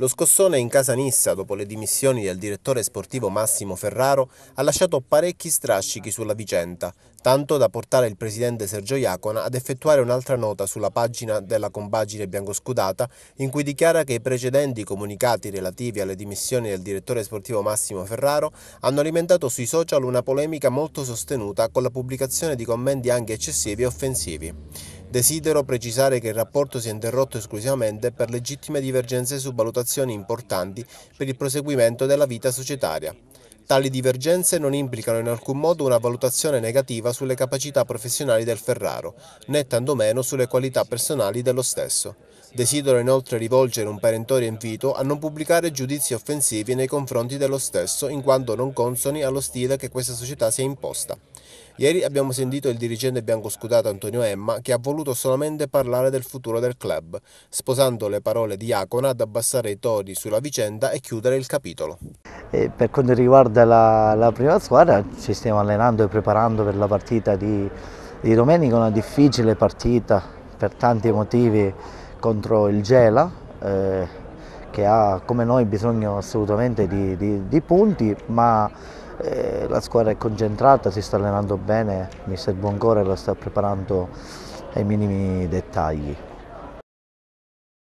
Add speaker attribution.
Speaker 1: Lo scossone in casa Nissa, dopo le dimissioni del direttore sportivo Massimo Ferraro, ha lasciato parecchi strascichi sulla vicenda, tanto da portare il presidente Sergio Iacona ad effettuare un'altra nota sulla pagina della compagine biancoscudata in cui dichiara che i precedenti comunicati relativi alle dimissioni del direttore sportivo Massimo Ferraro hanno alimentato sui social una polemica molto sostenuta con la pubblicazione di commenti anche eccessivi e offensivi. Desidero precisare che il rapporto si è interrotto esclusivamente per legittime divergenze su valutazioni importanti per il proseguimento della vita societaria. Tali divergenze non implicano in alcun modo una valutazione negativa sulle capacità professionali del Ferraro, né tantomeno sulle qualità personali dello stesso. Desidero inoltre rivolgere un perentorio invito a non pubblicare giudizi offensivi nei confronti dello stesso in quanto non consoni allo stile che questa società si è imposta. Ieri abbiamo sentito il dirigente biancoscudato Antonio Emma che ha voluto solamente parlare del futuro del club, sposando le parole di Acona ad abbassare i toni sulla vicenda e chiudere il capitolo.
Speaker 2: Eh, per quanto riguarda riguarda la, la prima squadra, ci stiamo allenando e preparando per la partita di, di domenica, una difficile partita per tanti motivi contro il Gela, eh, che ha come noi bisogno assolutamente di, di, di punti, ma eh, la squadra è concentrata, si sta allenando bene, mister Buoncore lo sta preparando ai minimi dettagli.